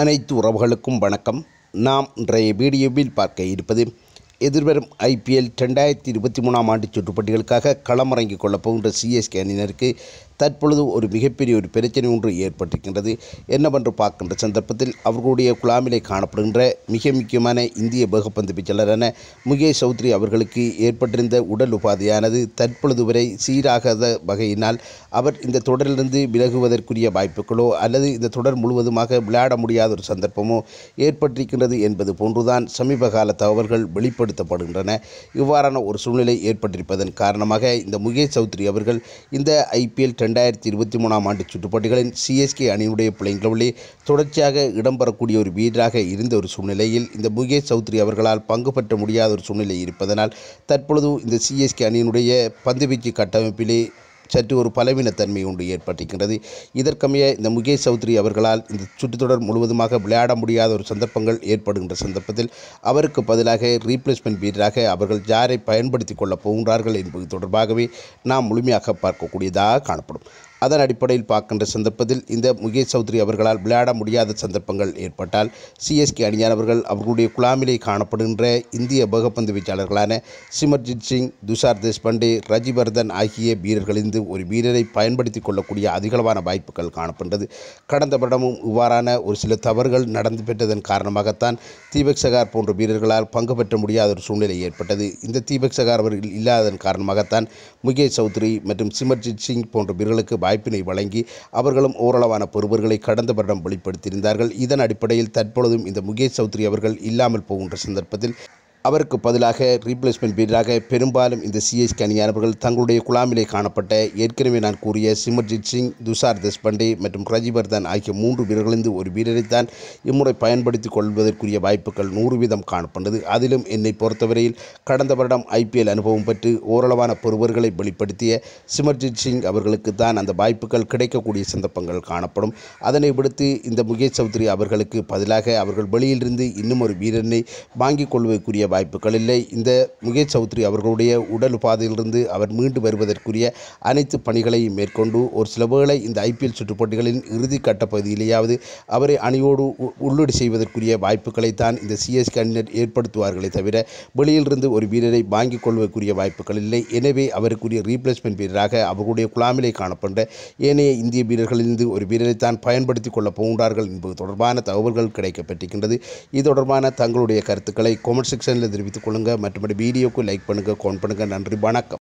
அனைத்து உறவுகளுக்கும் வணக்கம் நாம் இன்றைய வீடியோவில் பார்க்க இருப்பது எதிர்வரும் ஐபிஎல் ரெண்டாயிரத்தி இருபத்தி மூணாம் ஆண்டு சுற்றுப்பட்டிகளுக்காக களமிறங்கிக் கொள்ளப் போகின்ற சிஎஸ்கே அணியினருக்கு தற்பொழுது ஒரு மிகப்பெரிய ஒரு பிரச்சனை ஒன்று ஏற்பட்டிருக்கின்றது என்னவென்று பார்க்கின்ற சந்தர்ப்பத்தில் அவர்களுடைய குழாமிலே காணப்படுகின்ற மிக முக்கியமான இந்திய பகப்பந்து பிச்சலரான முகேஷ் சௌத்ரி அவர்களுக்கு ஏற்பட்டிருந்த உடல் உபாதியானது தற்பொழுது வரை சீராகாத வகையினால் அவர் இந்த தொடரிலிருந்து விலகுவதற்குரிய வாய்ப்புகளோ அல்லது இந்த தொடர் முழுவதுமாக விளையாட முடியாத ஒரு சந்தர்ப்பமோ ஏற்பட்டிருக்கின்றது என்பது போன்றுதான் சமீப கால தகவல்கள் வெளிப்படுத்தப்படுகின்றன இவ்வாறான ஒரு சூழ்நிலை ஏற்பட்டிருப்பதன் காரணமாக இந்த முகேஷ் சௌத்ரி அவர்கள் இந்த ஐபிஎல் ரெண்டாயிரத்தி இருபத்தி மூணாம் ஆண்டு சுற்றுப்போட்டிகளின் சிஎஸ்கே அணியுடைய பிளேயிங்களில் தொடர்ச்சியாக இடம்பெறக்கூடிய ஒரு வீரராக இருந்த ஒரு சூழ்நிலையில் இந்த முகேஷ் சௌத்ரி அவர்களால் பங்கு பற்ற முடியாத ஒரு சூழ்நிலை இருப்பதனால் தற்பொழுது இந்த சிஎஸ்கே அணியினுடைய பந்துவீச்சு கட்டமைப்பிலே சற்று ஒரு பலவீனத்தன்மை ஒன்று ஏற்பட்டிருக்கின்றது இதற்கமைய இந்த முகேஷ் சௌத்ரி அவர்களால் இந்த சுற்றுத்தொடர் முழுவதுமாக விளையாட முடியாத ஒரு சந்தர்ப்பங்கள் ஏற்படுகின்ற சந்தர்ப்பத்தில் அவருக்கு பதிலாக ரீப்ளேஸ்மெண்ட் வீரராக அவர்கள் ஜாரை பயன்படுத்திக் கொள்ளப் போகின்றார்கள் என்பது தொடர்பாகவே நாம் முழுமையாக பார்க்கக்கூடியதாக காணப்படும் அதன் அடிப்படையில் பார்க்கின்ற சந்தர்ப்பத்தில் இந்த முகேஷ் சௌத்ரி அவர்களால் விளையாட முடியாத சந்தர்ப்பங்கள் ஏற்பட்டால் சிஎஸ்கே அணியானவர்கள் அவர்களுடைய குழாமிலே காணப்படுகின்ற இந்திய பகப்பந்து வீச்சாளர்களான சிமர்ஜித் சிங் துஷார் தேஷ்பண்டே ரஜிவர்தன் ஆகிய வீரர்களின் ஒரு வீரரை பயன்படுத்தி கொள்ளக்கூடிய அதிகளவான வாய்ப்புகள் காணப்படுகிறது கடந்த வருடமும் இவ்வாறான ஒரு சில தவறுகள் நடந்து பெற்றதன் காரணமாகத்தான் தீபக் சகார் போன்ற வீரர்களால் பங்கு பெற்ற முடியாத ஒரு சூழ்நிலை ஏற்பட்டது இந்த தீபக் சகார் அவர்கள் இல்லாததன் காரணமாகத்தான் முகேஷ் சௌத்ரி மற்றும் சிமர்ஜித் சிங் போன்ற வீரர்களுக்கு வாய்ப்பினை வழங்கி அவர்களும் ஓரளவான பெறுவர்களை கடந்த வருடம் வெளிப்படுத்தியிருந்தார்கள் இதன் அடிப்படையில் தற்பொழுதும் இந்த முகேஷ் சௌத்ரி அவர்கள் இல்லாமல் போகின்ற சந்தர்ப்பத்தில் அவருக்கு பதிலாக ரீப்ளேஸ்மெண்ட் வீரராக பெரும்பாலும் இந்த சிஎஸ்கே அணியானவர்கள் தங்களுடைய குழாமிலே காணப்பட்ட ஏற்கனவே நான் கூறிய சிமர்ஜித் சிங் துஷார் தேஷ்பாண்டே மற்றும் ரஜிவர்தன் ஆகிய மூன்று வீரர்களிருந்து ஒரு வீரரைத்தான் இம்முறை பயன்படுத்திக் கொள்வதற்குரிய வாய்ப்புகள் நூறு வீதம் காணப்பட்டது அதிலும் என்னை பொறுத்தவரையில் கடந்த வருடம் ஐபிஎல் அனுபவம் பெற்று ஓரளவான பொறுவர்களை வெளிப்படுத்திய சிமர்ஜித் சிங் அவர்களுக்கு தான் அந்த வாய்ப்புகள் கிடைக்கக்கூடிய சந்தர்ப்பங்கள் காணப்படும் அதனை விடுத்து இந்த முகேஷ் சௌத்ரி அவர்களுக்கு பதிலாக அவர்கள் வெளியிலிருந்து இன்னும் ஒரு வீரனை வாங்கிக் கொள்வதற்குரிய வாய்ப்புகள் இல்லை இந்த முகேஷ் சௌத்ரி அவர்களுடைய உடல் உபாதையிலிருந்து அவர் மீண்டு வருவதற்குரிய அனைத்து பணிகளையும் மேற்கொண்டு ஒரு சில வேளை இந்த ஐபிஎல் சுற்றுப்போட்டிகளின் இறுதி இறுதிக்கட்ட பகுதியிலேயாவது அவரை அணியோடு உள்ளீடு செய்வதற்குரிய வாய்ப்புகளை தான் இந்த சிஎஸ்கே அணியினர் ஏற்படுத்துவார்களே தவிர வெளியிலிருந்து ஒரு வீரரை வாங்கிக் கொள்வதற்குரிய வாய்ப்புகள் இல்லை எனவே அவருக்குரிய ரீப்ளேஸ்மெண்ட் வீரராக அவருடைய குழாமிலே காணப்பட்ட ஏனைய இந்திய வீரர்களிலிருந்து ஒரு வீரரை தான் பயன்படுத்தி கொள்ள போகின்றார்கள் என்பது தொடர்பான தகவல்கள் கிடைக்கப்பட்டிருக்கின்றது இது தொடர்பான தங்களுடைய கருத்துக்களை கொமெண்ட் செக்ஷன் சேனலில் தெரிவித்துக் கொள்ளுங்கள் மற்றபடி வீடியோக்கு லைக் பண்ணுங்கள் கோன் பண்ணுங்கள் நன்றி வணக்கம்